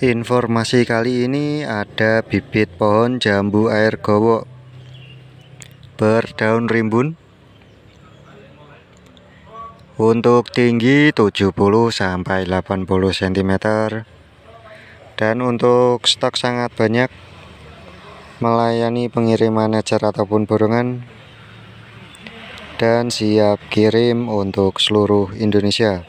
Informasi kali ini ada bibit pohon jambu air gowo berdaun rimbun untuk tinggi 70 sampai 80 cm dan untuk stok sangat banyak melayani pengiriman ecer ataupun borongan dan siap kirim untuk seluruh Indonesia